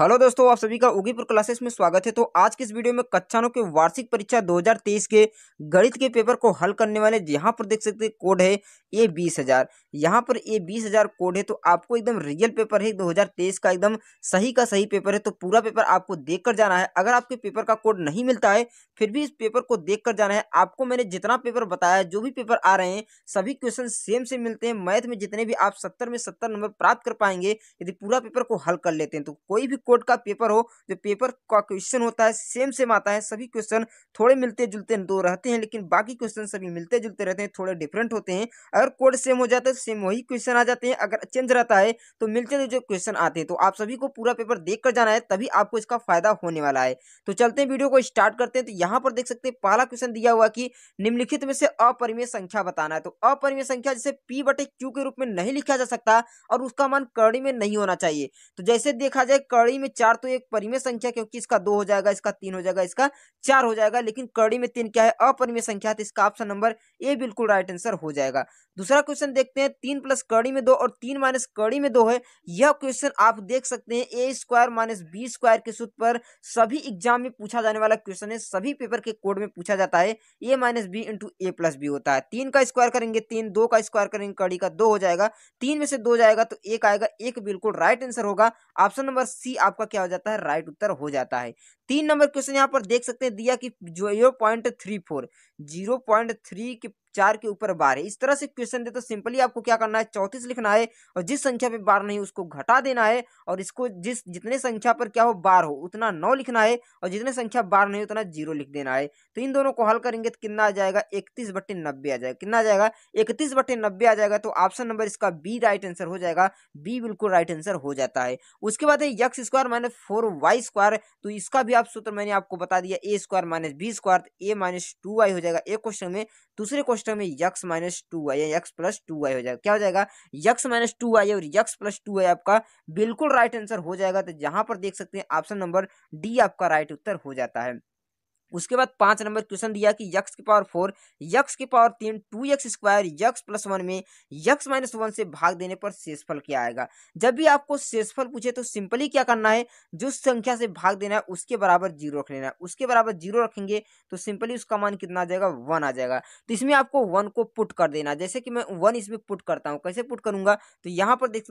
hello दोस्तों आप सभी का उगीपुर क्लासेस में स्वागत है तो आज के इस वीडियो में कक्षानों के वार्षिक परीक्षा 2023 के गणित के पेपर को हल करने वाले यहाँ पर देख सकते कोड है ए बीस हजार यहाँ पर ए बीस हजार कोड है तो आपको एकदम रियल पेपर है 2023 का एकदम सही का सही पेपर है तो पूरा पेपर आपको देख कर जाना है अगर आपके पेपर का कोड नहीं मिलता है फिर भी इस पेपर को देख कर जाना है आपको मैंने जितना पेपर बताया जो भी पेपर आ रहे हैं सभी क्वेश्चन सेम से मिलते हैं मैथ में जितने भी आप सत्तर में सत्तर नंबर प्राप्त कर पाएंगे यदि पूरा पेपर को हल कर लेते हैं तो कोई भी कोर्ट का पेपर हो जो पेपर का क्वेश्चन होता है सेम सेम आता है सभी क्वेश्चन थोड़े मिलते जुलते दो रहते हैं लेकिन बाकी क्वेश्चन सभी मिलते जुलते रहते हैं थोड़े डिफरेंट होते हैं अगर कोड सेम हो जाता है तो सेम वही क्वेश्चन आ जाते हैं अगर चेंज रहता है तो मिलते जो क्वेश्चन आते हैं तो आप सभी को पूरा पेपर देख जाना है तभी आपको इसका फायदा होने वाला है तो चलते हैं वीडियो को स्टार्ट करते हैं तो यहाँ पर देख सकते हैं पहला क्वेश्चन दिया हुआ कि निम्नलिखित में से अपरिमेय संख्या बताना है तो अपरिमेय संख्या जिसे पी बटे क्यू के रूप में नहीं लिखा जा सकता और उसका मान कड़ी में नहीं होना चाहिए तो जैसे देखा जाए कड़ी कड़ी में चार तो एक परिमेय संख्या क्योंकि इसका दो हो जाएगा इसका तीन हो जाएगा इसका चार हो जाएगा लेकिन कड़ी में तीन क्या है अपरिमेय संख्या तो इसका ऑप्शन नंबर ए बिल्कुल राइट आंसर हो जाएगा दूसरा क्वेश्चन देखते हैं तीन प्लस कड़ी में दो और तीन माइनस कड़ी में दो है यह क्वेश्चन आप देख सकते हैं A square minus B square के सूत्र पर सभी एग्जाम में पूछा जाने वाला क्वेश्चन है सभी पेपर के कोड में पूछा जाता है A minus B into A plus B होता है तीन का स्क्वायर करेंगे तीन दो का स्क्वायर करेंगे कड़ी का दो हो जाएगा तीन में से दो जाएगा तो एक आएगा एक बिल्कुल राइट आंसर होगा ऑप्शन नंबर सी आपका क्या हो जाता है राइट उत्तर हो जाता है तीन नंबर क्वेश्चन यहाँ पर देख सकते हैं दिया कि zero point three four zero point three के चार के ऊपर बार है इस तरह से क्वेश्चन दे तो सिंपली आपको क्या करना है चौतीस लिखना है और जिस संख्या पे बार नहीं उसको घटा देना है और इसको जिस जितने संख्या पर क्या हो बार हो उतना नौ लिखना है और जितने संख्या बार नहीं उतना जीरो लिख देना है तो इन दोनों को हल करेंगे तो कितना आ जाएगा इकतीस बट्टे नब्बे आ जाएगा कितना आ जाएगा इकतीस बट्टे नब्बे आ जाएगा तो ऑप्शन नंबर इसका बी राइट आंसर हो जाएगा बी बिल्कुल राइट आंसर हो जाता है उसके बाद है X square minus four Y square तो इसका भी आप सूत्र मैंने आपको बता दिया A square minus B square A minus two Y हो जाएगा एक क्वेश्चन में दूसरे क्वेश्चन में यक्स माइनस टू वाई या यक्स प्लस टू वाई हो जाएगा क्या हो जाएगा यक्स माइनस टू वाई और यक्स प्लस टू वाई आपका बिल्कुल राइट आंसर हो जाएगा तो जहां पर देख सकते हैं ऑप्शन नंबर डी आपका राइट उत्तर हो जाता है उसके बाद पांच नंबर क्वेश्चन दिया कि यक्स की पावर फोर यक्स की पावर तीन two X square X plus one में यक्स माइनस वन से भाग देने पर शेषफल क्या आएगा जब भी आपको शेषफल पूछे तो सिंपली क्या करना है जो संख्या से भाग देना है उसके बराबर जीरो रख लेना है उसके बराबर जीरो रखेंगे तो सिंपली उसका मान कितना आ जाएगा वन आ जाएगा तो इसमें आपको वन को पुट कर देना जैसे कि मैं वन इसमें पुट करता हूँ कैसे पुट करूंगा तो यहाँ पर देख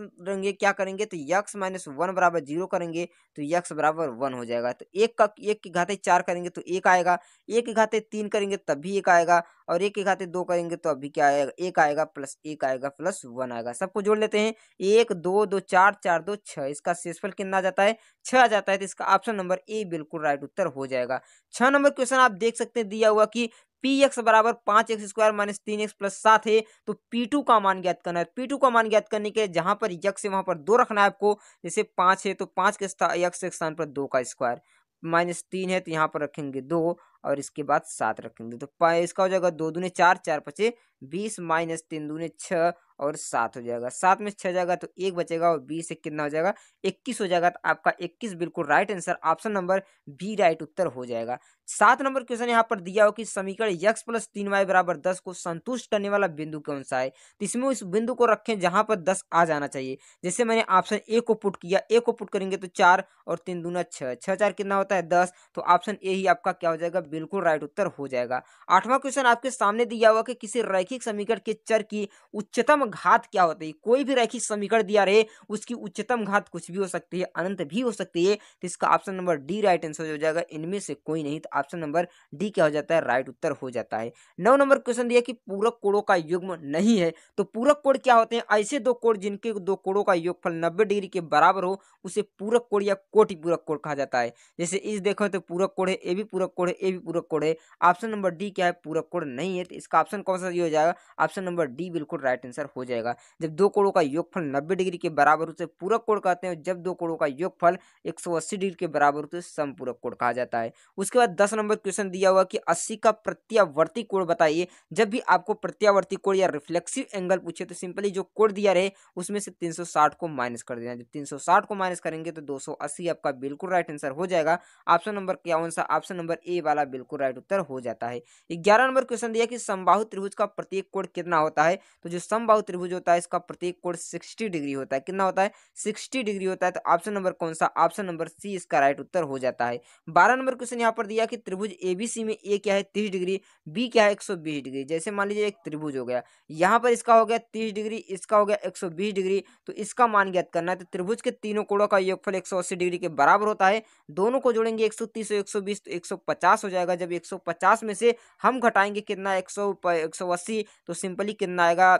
क्या करेंगे तो यक्स माइनस वन बराबर जीरो करेंगे तो यक्स बराबर वन हो जाएगा तो एक का एक की घाते चार करेंगे तो एक एक आएगा एक के घाते तीन करेंगे तब भी एक आएगा और एक के घाते दो करेंगे तो अभी क्या आएगा एक आएगा प्लस एक आएगा प्लस वन आएगा सबको जोड़ लेते हैं एक दो दो चार चार दो छः इसका शेषफल कितना आ जाता है छः आ जाता है तो इसका ऑप्शन नंबर ए बिल्कुल राइट उत्तर हो जाएगा छः नंबर क्वेश्चन आप देख सकते हैं दिया हुआ कि पी एक्स बराबर पाँच एक्स स्क्वायर माइनस तीन एक्स प्लस सात है तो पी टू का मान ज्ञात करना है पी टू का मान ज्ञात करने के लिए जहाँ पर यक्स है वहाँ पर दो रखना है आपको जैसे पाँच है तो पाँच के स्थान एक्स के स्थान पर दो का स्क्वायर माइनस तीन है तो यहाँ पर रखेंगे दो और इसके बाद सात रखेंगे तो इसका हो जाएगा दो दूने चार चार पचे बीस माइनस तीन दूनी छः और सात हो जाएगा सात में छः जाएगा तो एक बचेगा और बीस से कितना हो जाएगा इक्कीस हो जाएगा तो आपका इक्कीस बिल्कुल right answer option number B right उत्तर हो जाएगा सात नंबर क्वेश्चन यहाँ पर दिया हो कि समीकरण यक्स प्लस तीन वाई बराबर दस को संतुष्ट करने वाला बिंदु कौन सा है तो इसमें उस बिंदु को रखें जहाँ पर दस आ जाना चाहिए जैसे मैंने ऑप्शन ए को पुट किया ए को पुट करेंगे तो चार और तीन दूना छः छः चार कितना होता है दस तो ऑप्शन ए ही आपका क्या हो जाएगा बिल्कुल राइट उत्तर हो जाएगा आठवां क्वेश्चन आपके सामने दिया हुआ कि किसी रैखिक समीकरण के चर की उच्चतम घात क्या होती है कोई भी रैखिक समीकरण दिया रहे उसकी उच्चतम घात कुछ भी हो सकती है अनंत भी हो सकती है तो इसका option number D right answer हो जाएगा इनमें से कोई नहीं तो ऑप्शन नंबर डी क्या हो जाता है राइट उत्तर हो जाता है नौ नंबर क्वेश्चन दिया कि पूरक कोड़ों का युग्म नहीं है तो पूरक कोड़ क्या होते हैं ऐसे दो कोड़ जिनके दो कोड़ों का योगफल नब्बे डिग्री के बराबर हो उसे पूरक कोड़ या कोटि पूरक कोड़ कहा जाता है जैसे इस देखो तो पूरक कोड़ है ए भी पूरक कोड़ है ए भी पूरक कोड़ है ऑप्शन नंबर डी क्या है पूरक कोड़ नहीं है तो इसका ऑप्शन कौन सा हो जाएगा जाएगा ऑप्शन नंबर डी बिल्कुल राइट आंसर हो जाएगा जब दो कोड़ों का योगफल नब्बे डिग्री के बराबर उसे पूरक कोड कहते हैं जब दो कोड़ों का योगफल एक डिग्री के बराबर उसे समपूरक कोड कहा जाता है उसके बाद दस नंबर क्वेश्चन दिया हुआ कि अस्सी का प्रत्यावर्ती कोड बताइए जब भी आपको प्रत्यावर्ती कोड या रिफ्लेक्सिव एंगल पूछे तो सिंपली जो कोड दिया रहे उसमें से तीन को माइनस कर देना जब तीन को माइनस करेंगे तो दो आपका बिल्कुल राइट आंसर हो जाएगा ऑप्शन नंबर क्या ऑप्शन नंबर ए वाला बिल्कुल राइट उत्तर हो जाता है ग्यारह नंबर क्वेश्चन दिया कि संबाहु त्रिभुज का प्रत्येक कोण कितना होता है तो जो समबाहु त्रिभुज होता है इसका प्रत्येक कोण 60 डिग्री होता है कितना होता है 60 डिग्री होता है तो ऑप्शन नंबर कौन सा ऑप्शन नंबर सी इसका राइट उत्तर हो जाता है बारह नंबर क्वेश्चन यहाँ पर दिया कि त्रिभुज एबीसी में ए क्या है तीस डिग्री बी क्या है एक सौ बीस डिग्री जैसे मान लीजिए एक त्रिभुज हो गया यहाँ पर इसका हो गया तीस डिग्री इसका हो गया एक सौ बीस डिग्री तो इसका मान ज्ञात करना है तो त्रिभुज के तीनों कोणों का योगफल एक सौ अस्सी डिग्री के बराबर होता है दोनों को जोड़ेंगे एक सौ तीस और एक सौ बीस तो एक सौ पचास हो जाएगा जब एक सौ पचास में से हम घटाएंगे कितना एक सौ एक सौ अस्सी तो सिंपली कितना आएगा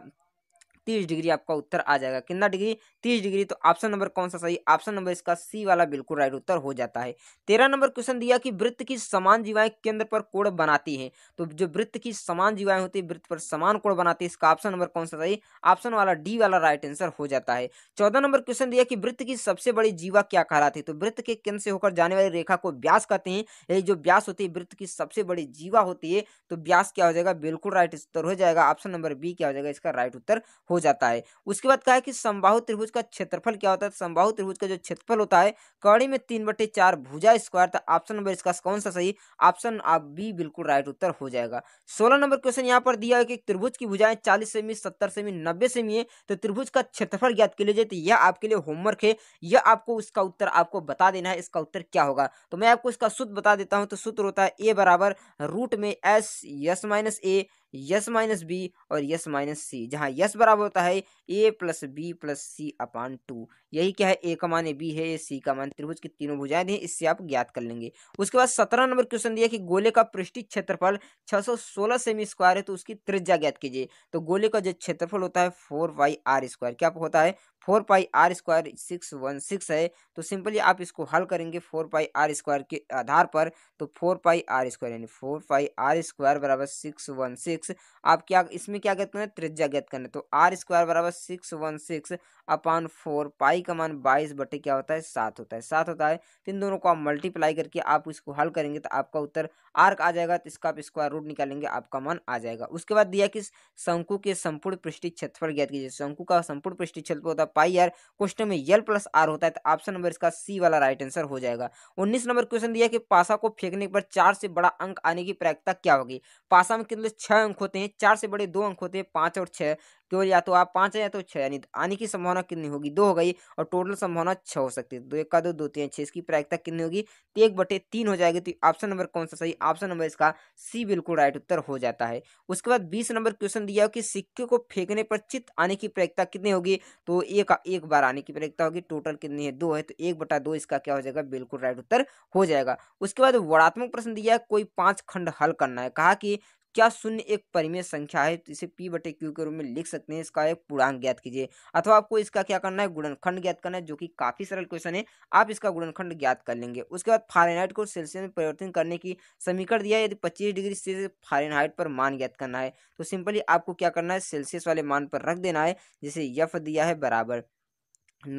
तीस डिग्री आपका उत्तर आ जाएगा कितना डिग्री तीस डिग्री तो ऑप्शन नंबर कौन सा सही ऑप्शन नंबर इसका सी वाला बिल्कुल राइट उत्तर हो जाता है तेरह नंबर क्वेश्चन दिया कि वृत्त की समान जीवाएं केंद्र पर कोण बनाती हैं तो जो वृत्त की समान जीवाएं होती है वृत्त पर समान कोण बनाती है इसका ऑप्शन नंबर कौन सा सही ऑप्शन वाला डी वाला राइट आंसर हो जाता है चौदह नंबर क्वेश्चन दिया कि वृत्त की सबसे बड़ी जीवा क्या कहलाती है तो वृत्त के केंद्र से होकर जाने वाली रेखा को व्यास कहते हैं यही जो व्यास होती है वृत्त की सबसे बड़ी जीवा होती है तो व्यास क्या हो जाएगा बिल्कुल राइट उत्तर हो जाएगा ऑप्शन नंबर बी क्या हो जाएगा इसका राइट उत्तर हो जाता है उसके बाद कहा है कि समबाहु त्रिभुज का क्षेत्रफल क्या होता है तो समबाहु त्रिभुज का जो क्षेत्रफल होता है कड़ी में तीन बटे चार भुजा स्क्वायर था ऑप्शन नंबर इसका कौन सा सही ऑप्शन आप बी बिल्कुल राइट उत्तर हो जाएगा सोलह नंबर क्वेश्चन यहाँ पर दिया है कि त्रिभुज की भुजाएं चालीस सेमी सत्तर सेमी नब्बे सेमी है तो त्रिभुज का क्षेत्रफल ज्ञात के लिए तो यह आपके लिए होमवर्क है यह आपको उसका उत्तर आपको बता देना है इसका उत्तर क्या होगा तो मैं आपको इसका सूत्र बता देता हूँ तो सूत्र होता है ए बराबर रूट में S S minus A S minus B और यस माइनस सी जहाँ यस बराबर होता है A plus B plus C upon two यही क्या है ए का मान बी है सी का मान त्रिभुज की तीनों भुजाएं दी इससे आप ज्ञात कर लेंगे उसके बाद सत्रह नंबर क्वेश्चन दिया कि गोले का पृष्ठित क्षेत्रफल छह सौ सोलह सेमी स्क्वायर है तो उसकी त्रिज्या ज्ञात कीजिए तो गोले का जो क्षेत्रफल होता है फोर वाई आर स्क्वायर क्या होता है four pi R square six one six है तो सिंपली आप इसको हल करेंगे फोर पाई आर स्क्वायर के आधार पर तो फोर पाई आर स्क्वायर यानी फोर पाई आर स्क्वायर बराबर सिक्स वन सिक्स आप क्या इसमें क्या कहते हैं त्रिज्या ज्ञात करना तो आर स्क्वायर बराबर six one six upon four pi का मान बाईस बटे क्या होता है सात होता है सात होता है तो इन दोनों को आप मल्टीप्लाई करके आप इसको हल करेंगे तो आपका उत्तर आर्क आ जाएगा तो इसका आप स्क्वायर रूट निकालेंगे आपका मान आ जाएगा उसके बाद दिया कि शंकु के संपूर्ण पृष्ठी क्षेत्रफल ज्ञात कीजिए शंकु का संपूर्ण पृष्ठी क्षेत्रफल होता है पाई आर क्वेश्चन में यल प्लस आर होता है तो ऑप्शन नंबर इसका सी वाला राइट आंसर हो जाएगा उन्नीस नंबर क्वेश्चन दिया कि पासा को फेंकने पर चार से बड़ा अंक आने की प्रायिकता क्या होगी पासा में कितने छह अंक होते हैं चार से बड़े दो अंक होते हैं पांच और छह तो या तो आप पाँच है या तो छः यानी तो आने की संभावना कितनी होगी दो हो गई और टोटल संभावना छः हो सकती है दो एक का दो दो तीन छः इसकी प्रायिकता कितनी होगी तो एक बटे तीन हो जाएगी तो ऑप्शन नंबर कौन सा सही ऑप्शन नंबर इसका सी बिल्कुल राइट उत्तर हो जाता है उसके बाद बीस नंबर क्वेश्चन दिया हो कि सिक्के को फेंकने पर चित्त आने की प्रायिकता कितनी होगी तो एक एक बार आने की प्रायिकता होगी टोटल कितनी है दो है तो एक बटा दो इसका क्या हो जाएगा बिल्कुल राइट उत्तर हो जाएगा उसके बाद वर्णात्मक प्रश्न दिया कोई पाँच खंड हल करना है कहा कि क्या शून्य एक परिमेय संख्या है तो इसे पी बटे क्यू के रूप में लिख सकते हैं इसका एक पूर्णांक ज्ञात कीजिए अथवा आपको इसका क्या करना है गुणनखंड ज्ञात करना है जो कि काफी सरल क्वेश्चन है आप इसका गुणनखंड ज्ञात कर लेंगे उसके बाद फारेनहाइट को सेल्सियस में परिवर्तन करने की समीकरण दिया है यदि पच्चीस डिग्री से फारेनहाइट पर मान ज्ञात करना है तो सिंपली आपको क्या करना है सेल्सियस वाले मान पर रख देना है जिसे यफ दिया है बराबर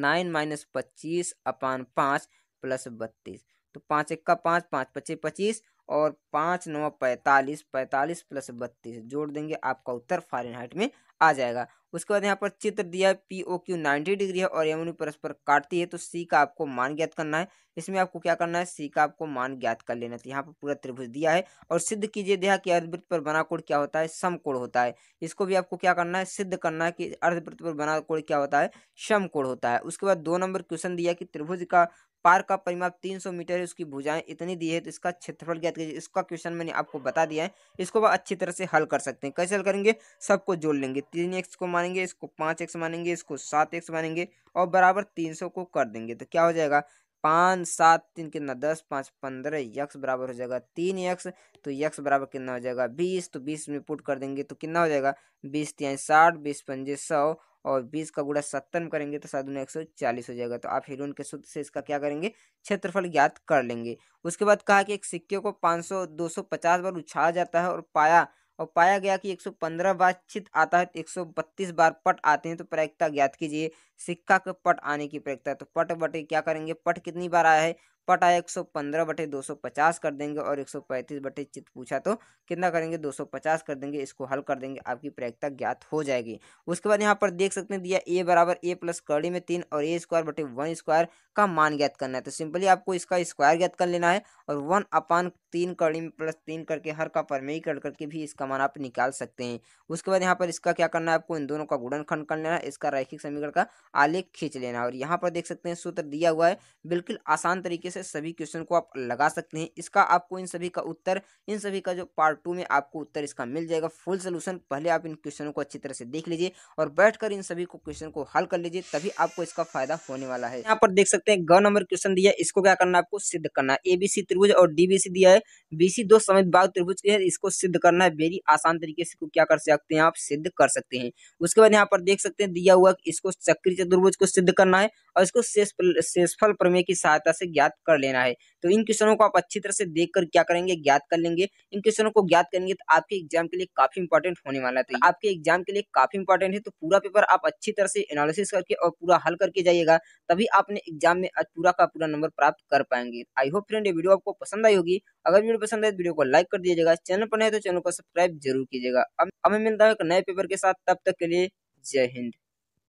नाइन माइनस पच्चीस अपान पाँच प्लस बत्तीस तो पाँच एक का पाँच पाँच पच्चीस पच्चीस और पाँच नौ पैंतालीस पैंतालीस प्लस बत्तीस जोड़ देंगे आपका उत्तर फॉरन में आ जाएगा उसके बाद यहाँ पर चित्र दिया P O Q ninety degree है और यमुनी परस्पर काटती है तो सी का आपको मान ज्ञात करना है इसमें आपको क्या करना है सी का आपको मान ज्ञात कर लेना था तो यहाँ पर पूरा त्रिभुज दिया है और सिद्ध कीजिए देहा कि अर्धवृत्त पर बना कोण क्या होता है कोण होता है इसको भी आपको क्या करना है सिद्ध करना है कि अर्धवृत्त पर बना कोण क्या होता है कोण होता है उसके बाद दो नंबर क्वेश्चन दिया कि त्रिभुज का पार का परिमाप 300 मीटर है उसकी भुजाएं इतनी दी है तो इसका क्षेत्रफल ज्ञात कीजिए इसका क्वेश्चन मैंने आपको बता दिया है इसको आप अच्छी तरह से हल कर सकते हैं कैसे हल करेंगे सबको जोड़ लेंगे तीन एक्स को मानेंगे इसको पाँच एक्स मानेंगे इसको सात एक्स मानेंगे और बराबर तीन सौ को कर देंगे तो क्या हो जाएगा पाँच सात तीन कितना दस पाँच पंद्रह यक्स बराबर हो जाएगा तीन यक्स तो यक्स बराबर कितना हो जाएगा बीस तो बीस में पुट कर देंगे तो कितना हो जाएगा बीस तीन साठ बीस पंजे सौ और बीस का गुड़ा सत्तर में करेंगे तो सात एक सौ चालीस हो जाएगा तो आप हीरोइन के सूत्र से इसका क्या करेंगे क्षेत्रफल ज्ञात कर लेंगे उसके बाद कहा कि एक सिक्के को पाँच सौ दो सौ पचास बार उछाला जाता है और पाया और पाया गया कि 115 बार चित आता है तो बत्तीस बार पट आते हैं तो प्रायिकता ज्ञात कीजिए सिक्का के पट आने की प्रयक्ता तो पट बटे क्या करेंगे पट कितनी बार आया है पटा एक सौ पंद्रह बटे दो सौ पचास कर देंगे और एक सौ पैंतीस बटे चित पूछा तो कितना करेंगे दो सौ पचास कर देंगे इसको हल कर देंगे आपकी प्रयोगता ज्ञात हो जाएगी उसके बाद यहाँ पर देख सकते हैं दिया ए बराबर ए प्लस कड़ी में तीन और ए स्क्वायर बटे वन स्क्वायर का मान ज्ञात करना है तो सिंपली आपको इसका स्क्वायर ज्ञात कर लेना है और वन अपान तीन कड़ी में प्लस तीन करके हर का परमे कर करके भी इसका मान आप निकाल सकते हैं उसके बाद यहाँ पर इसका क्या करना है आपको इन दोनों का खंड कर लेना है इसका रैखिक समीकरण का आलेख खींच लेना और यहाँ पर देख सकते हैं सूत्र दिया हुआ है बिल्कुल आसान तरीके से से सभी क्वेश्चन को आप लगा सकते हैं इसका आपको इन सभी का उत्तर इन सभी का जो पार्ट टू में आपको उत्तर इसका मिल जाएगा फुल सोल्यूशन पहले आप इन क्वेश्चनों को अच्छी तरह से देख लीजिए और बैठ इन सभी को क्वेश्चन को हल कर लीजिए तभी आपको इसका फायदा होने वाला है यहाँ पर देख सकते हैं ग नंबर क्वेश्चन दिया इसको क्या करना आपको सिद्ध करना है एबीसी त्रिभुज और डीबीसी दिया है बीसी दो समित बाग त्रिभुज के है इसको सिद्ध करना है वेरी आसान तरीके से क्या कर सकते हैं आप सिद्ध कर सकते हैं उसके बाद यहाँ पर देख सकते हैं दिया हुआ इसको चक्री चतुर्भुज को सिद्ध करना है और इसको शेषफल प्रमेय की सहायता से ज्ञात कर लेना है तो इन क्वेश्चनों को आप अच्छी तरह से देख कर क्या करेंगे ज्ञात कर लेंगे इन क्वेश्चनों को ज्ञात करेंगे तो आपके एग्जाम के लिए काफी इंपॉर्टेंट होने वाला है तो आपके एग्जाम के लिए काफी इंपॉर्टेंट है तो पूरा पेपर आप अच्छी तरह से एनालिसिस करके और पूरा हल करके जाइएगा तभी आपने एग्जाम में पूरा का पूरा नंबर प्राप्त कर पाएंगे आई होप फ्रेंड ये वीडियो आपको पसंद आई होगी अगर वीडियो पसंद आए तो वीडियो को लाइक कर दीजिएगा चैनल पर नहीं तो चैनल को सब्सक्राइब जरूर कीजिएगा अब हमें मिलता है एक नए पेपर के साथ तब तक के लिए जय हिंद